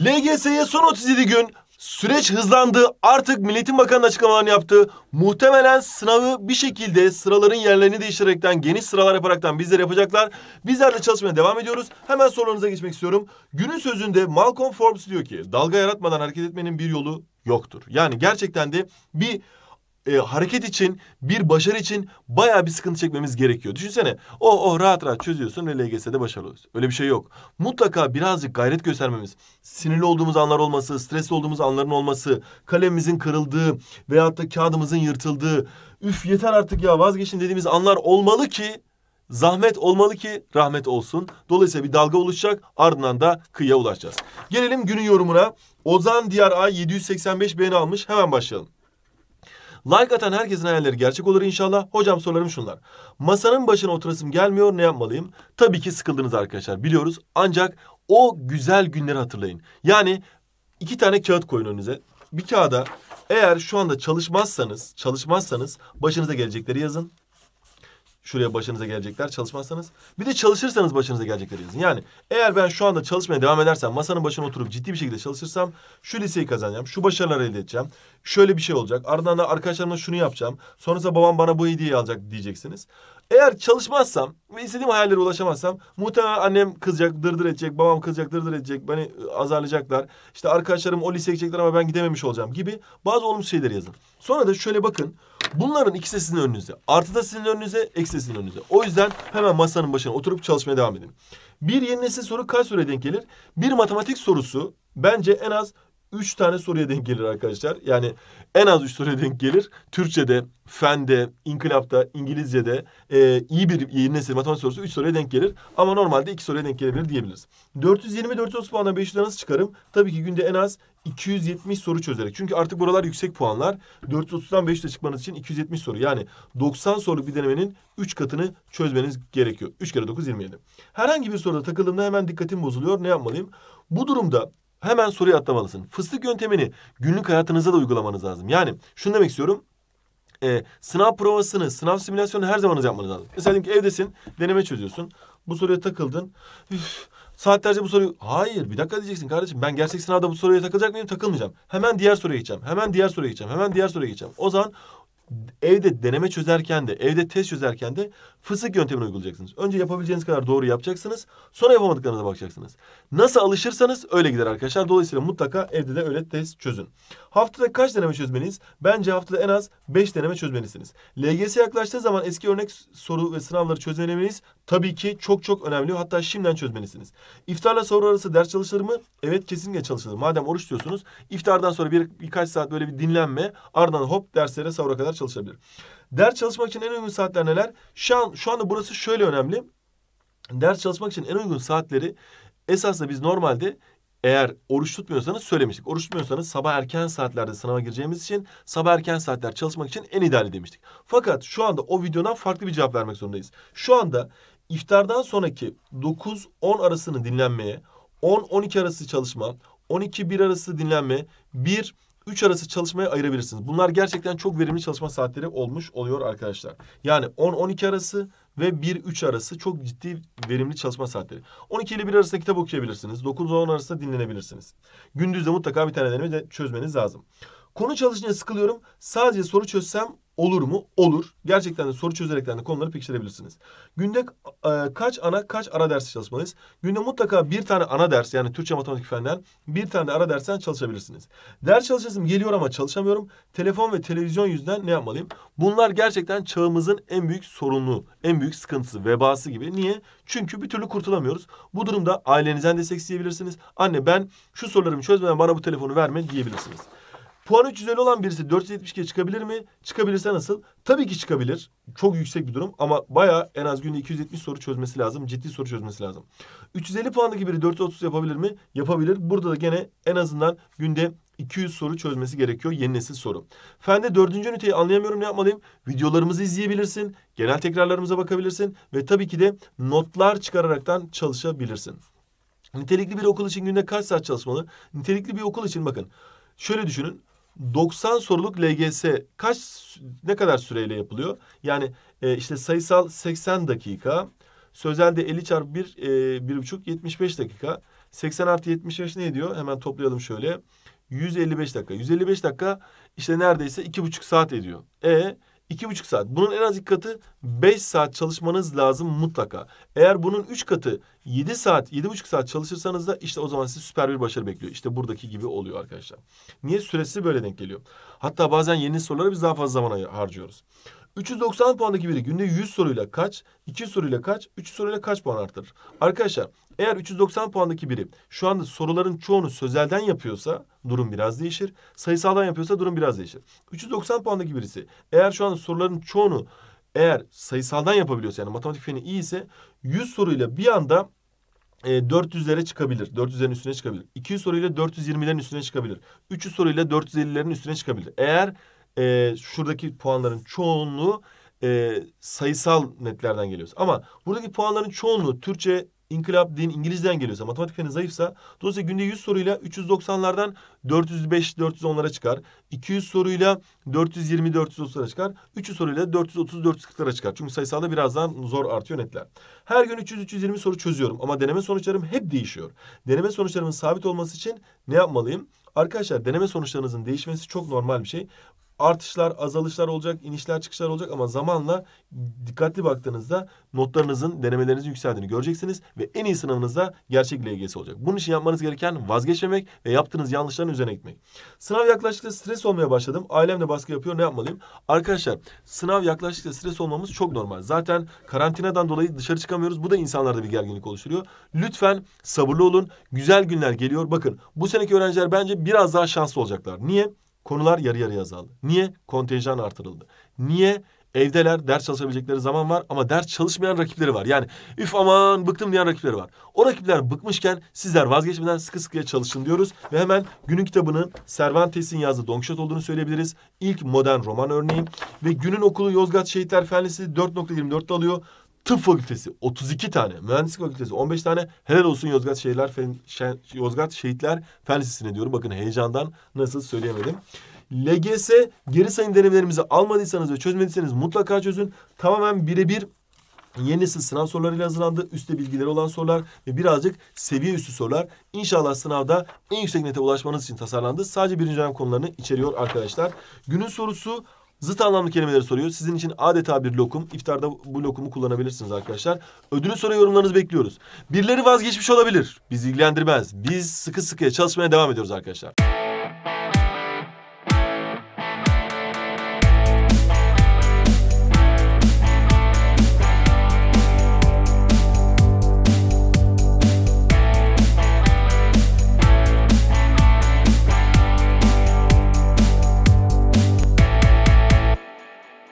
LGS'ye son 37 gün süreç hızlandı. Artık Milletin Bakanı açıklamalarını yaptı. Muhtemelen sınavı bir şekilde sıraların yerlerini değiştirerekten, geniş sıralar yaparaktan bizler yapacaklar. Bizler de çalışmaya devam ediyoruz. Hemen sorularınıza geçmek istiyorum. Günün sözünde Malcolm Forbes diyor ki dalga yaratmadan hareket etmenin bir yolu yoktur. Yani gerçekten de bir e, hareket için, bir başarı için baya bir sıkıntı çekmemiz gerekiyor. Düşünsene oh oh rahat rahat çözüyorsun ve LGS'de başarılı oluyorsun. Öyle bir şey yok. Mutlaka birazcık gayret göstermemiz, sinirli olduğumuz anlar olması, stresli olduğumuz anların olması, kalemimizin kırıldığı veyahut da kağıdımızın yırtıldığı, üf yeter artık ya vazgeçin dediğimiz anlar olmalı ki Zahmet olmalı ki rahmet olsun. Dolayısıyla bir dalga oluşacak ardından da kıyıya ulaşacağız. Gelelim günün yorumuna. Ozan Diyar A 785 beğeni almış. Hemen başlayalım. Like atan herkesin hayalleri gerçek olur inşallah. Hocam sorularım şunlar. Masanın başına oturasım gelmiyor ne yapmalıyım? Tabii ki sıkıldınız arkadaşlar biliyoruz. Ancak o güzel günleri hatırlayın. Yani iki tane kağıt koyun önünüze. Bir kağıda eğer şu anda çalışmazsanız, çalışmazsanız başınıza gelecekleri yazın. Şuraya başınıza gelecekler çalışmazsanız. Bir de çalışırsanız başınıza gelecekler yazın. Yani eğer ben şu anda çalışmaya devam edersem masanın başına oturup ciddi bir şekilde çalışırsam şu liseyi kazanacağım. Şu başarılar elde edeceğim. Şöyle bir şey olacak. Ardından da arkadaşlarımla şunu yapacağım. Sonrasında babam bana bu hediyeyi alacak diyeceksiniz. Eğer çalışmazsam ve istediğim hayallere ulaşamazsam muhtemelen annem kızacak, dırdır edecek, babam kızacak, dırdır edecek, beni azarlayacaklar. İşte arkadaşlarım o liseye gidecekler ama ben gidememiş olacağım gibi bazı olumsuz şeyler yazın. Sonra da şöyle bakın. Bunların ikisi sizin önünüzde. Artı da sizin önünüze, eksi sizin önünüzde. O yüzden hemen masanın başına oturup çalışmaya devam edin. Bir yeni nesil soru kaç süre denk gelir? Bir matematik sorusu bence en az üç tane soruya denk gelir arkadaşlar. Yani en az üç soruya denk gelir. Türkçe'de, fende, İnkılap'ta, İngilizce'de e, iyi bir yeni nesil matematik sorusu üç soruya denk gelir. Ama normalde iki soruya denk gelebilir diyebiliriz. 420-430 puanla 500'e nasıl çıkarım? Tabii ki günde en az 270 soru çözerek. Çünkü artık buralar yüksek puanlar. 430'dan 500'e çıkmanız için 270 soru. Yani 90 soruluk bir denemenin 3 katını çözmeniz gerekiyor. 3 kere 9 27. Herhangi bir soruda takıldığımda hemen dikkatim bozuluyor. Ne yapmalıyım? Bu durumda hemen soruyu atlamalısın. Fıstık yöntemini günlük hayatınıza da uygulamanız lazım. Yani şunu demek istiyorum. E, sınav provasını, sınav simülasyonunu her zaman yapmanız lazım. Mesela ki evdesin, deneme çözüyorsun. Bu soruya takıldın. Üf, saatlerce bu soruyu... Hayır bir dakika diyeceksin kardeşim. Ben gerçek sınavda bu soruya takılacak mıyım? Takılmayacağım. Hemen diğer soruya geçeceğim. Hemen diğer soruya geçeceğim. Hemen diğer soruya geçeceğim. O zaman evde deneme çözerken de, evde test çözerken de fısık yöntemini uygulayacaksınız. Önce yapabileceğiniz kadar doğru yapacaksınız. Sonra yapamadıklarınıza bakacaksınız. Nasıl alışırsanız öyle gider arkadaşlar. Dolayısıyla mutlaka evde de öyle test çözün. Haftada kaç deneme çözmeniz? Bence haftada en az 5 deneme çözmelisiniz. LGS yaklaştığı zaman eski örnek soru ve sınavları çözmeliyiz. Tabii ki çok çok önemli. Hatta şimdiden çözmelisiniz. İftarla soru arası ders çalışılır mı? Evet kesinlikle çalışılır. Madem oruç diyorsunuz iftardan sonra bir, birkaç saat böyle bir dinlenme ardından hop derslere sahura kadar çalışabilir. Ders çalışmak için en uygun saatler neler? Şu an şu anda burası şöyle önemli. Ders çalışmak için en uygun saatleri esasında biz normalde eğer oruç tutmuyorsanız söylemiştik. Oruç tutmuyorsanız sabah erken saatlerde sınava gireceğimiz için sabah erken saatler çalışmak için en ideali demiştik. Fakat şu anda o videodan farklı bir cevap vermek zorundayız. Şu anda iftardan sonraki 9-10 arasını dinlenmeye, 10-12 arası çalışma, 12-1 arası dinlenme, 1 3 arası çalışmaya ayırabilirsiniz. Bunlar gerçekten çok verimli çalışma saatleri olmuş oluyor arkadaşlar. Yani 10-12 arası ve 1-3 arası çok ciddi verimli çalışma saatleri. 12 ile 1 arasında kitap okuyabilirsiniz. 9-10 arası dinlenebilirsiniz. Gündüzde mutlaka bir tane deneme de çözmeniz lazım. Konu çalışınca sıkılıyorum. Sadece soru çözsem Olur mu? Olur. Gerçekten de soru çözerekten de konuları pekiştirebilirsiniz. Günde e, kaç ana kaç ara ders çalışmalıyız? Günde mutlaka bir tane ana ders yani Türkçe matematik fenden bir tane de ara dersten çalışabilirsiniz. Ders çalışasım geliyor ama çalışamıyorum. Telefon ve televizyon yüzünden ne yapmalıyım? Bunlar gerçekten çağımızın en büyük sorunu, en büyük sıkıntısı, vebası gibi. Niye? Çünkü bir türlü kurtulamıyoruz. Bu durumda ailenizden destek isteyebilirsiniz. Anne ben şu sorularımı çözmeden bana bu telefonu verme diyebilirsiniz. Puan 350 olan birisi 472'ye çıkabilir mi? Çıkabilirse nasıl? Tabii ki çıkabilir. Çok yüksek bir durum ama baya en az günde 270 soru çözmesi lazım. Ciddi soru çözmesi lazım. 350 puandaki biri 430 yapabilir mi? Yapabilir. Burada da gene en azından günde 200 soru çözmesi gerekiyor. Yeni nesil soru. Fende dördüncü üniteyi anlayamıyorum ne yapmalıyım? Videolarımızı izleyebilirsin. Genel tekrarlarımıza bakabilirsin. Ve tabii ki de notlar çıkararaktan çalışabilirsin. Nitelikli bir okul için günde kaç saat çalışmalı? Nitelikli bir okul için bakın. Şöyle düşünün. 90 soruluk LGS kaç ne kadar süreyle yapılıyor? Yani e, işte sayısal 80 dakika, sözelde 50 çarpı 1 bir 1,5 e, 75 dakika. 80 artı 75 ne ediyor? Hemen toplayalım şöyle. 155 dakika. 155 dakika işte neredeyse 2,5 saat ediyor. E İki buçuk saat. Bunun en az iki katı beş saat çalışmanız lazım mutlaka. Eğer bunun üç katı yedi saat, yedi buçuk saat çalışırsanız da işte o zaman sizi süper bir başarı bekliyor. İşte buradaki gibi oluyor arkadaşlar. Niye? Süresi böyle denk geliyor. Hatta bazen yeni sorulara biz daha fazla zaman harcıyoruz. 390 puandaki biri günde 100 soruyla kaç, 2 soruyla kaç, 3 soruyla kaç puan arttırır? Arkadaşlar eğer 390 puandaki biri şu anda soruların çoğunu sözelden yapıyorsa durum biraz değişir. Sayısaldan yapıyorsa durum biraz değişir. 390 puandaki birisi eğer şu anda soruların çoğunu eğer sayısaldan yapabiliyorsa yani matematik feni iyi ise 100 soruyla bir anda 400'lere e, çıkabilir. 400'lerin üstüne çıkabilir. 200 soruyla 420'lerin üstüne çıkabilir. 300 soruyla 450'lerin üstüne çıkabilir. Eğer e, şuradaki puanların çoğunluğu e, sayısal netlerden geliyorsa. Ama buradaki puanların çoğunluğu Türkçe, İnkılap, din, İngiliz'den geliyorsa, matematik feni zayıfsa dolayısıyla günde 100 soruyla 390'lardan 405-410'lara çıkar. 200 soruyla 420-430'lara çıkar. 300 soruyla 430-440'lara çıkar. Çünkü sayısalda birazdan zor artıyor netler. Her gün 300-320 soru çözüyorum ama deneme sonuçlarım hep değişiyor. Deneme sonuçlarımın sabit olması için ne yapmalıyım? Arkadaşlar deneme sonuçlarınızın değişmesi çok normal bir şey artışlar, azalışlar olacak, inişler, çıkışlar olacak ama zamanla dikkatli baktığınızda notlarınızın, denemelerinizin yükseldiğini göreceksiniz ve en iyi sınavınızda gerçek LGS olacak. Bunun için yapmanız gereken vazgeçmemek ve yaptığınız yanlışların üzerine gitmek. Sınav yaklaştıkça stres olmaya başladım. Ailem de baskı yapıyor. Ne yapmalıyım? Arkadaşlar sınav yaklaştıkça stres olmamız çok normal. Zaten karantinadan dolayı dışarı çıkamıyoruz. Bu da insanlarda bir gerginlik oluşturuyor. Lütfen sabırlı olun. Güzel günler geliyor. Bakın bu seneki öğrenciler bence biraz daha şanslı olacaklar. Niye? konular yarı yarıya azaldı. Niye? Kontenjan artırıldı. Niye? Evdeler ders çalışabilecekleri zaman var ama ders çalışmayan rakipleri var. Yani üf aman bıktım diyen rakipleri var. O rakipler bıkmışken sizler vazgeçmeden sıkı sıkıya çalışın diyoruz. Ve hemen günün kitabının Cervantes'in yazdığı Don Quixote olduğunu söyleyebiliriz. İlk modern roman örneği. Ve günün okulu Yozgat Şehitler Fen 4.24'te alıyor. Tıp fakültesi 32 tane, mühendislik fakültesi 15 tane. Helal olsun Yozgat Şehirler Fen, Yozgat Şehitler Fen Lisesi'ne diyorum. Bakın heyecandan nasıl söyleyemedim. LGS geri sayım denemelerimizi almadıysanız ve çözmediyseniz mutlaka çözün. Tamamen birebir Yenisi sınav sorularıyla hazırlandı. Üste bilgileri olan sorular ve birazcık seviye üstü sorular. İnşallah sınavda en yüksek nete ulaşmanız için tasarlandı. Sadece birinci dönem konularını içeriyor arkadaşlar. Günün sorusu Zıt anlamlı kelimeleri soruyor. Sizin için adeta bir lokum. İftarda bu lokumu kullanabilirsiniz arkadaşlar. Ödülü soru yorumlarınızı bekliyoruz. Birileri vazgeçmiş olabilir. Biz ilgilendirmez. Biz sıkı sıkıya çalışmaya devam ediyoruz arkadaşlar.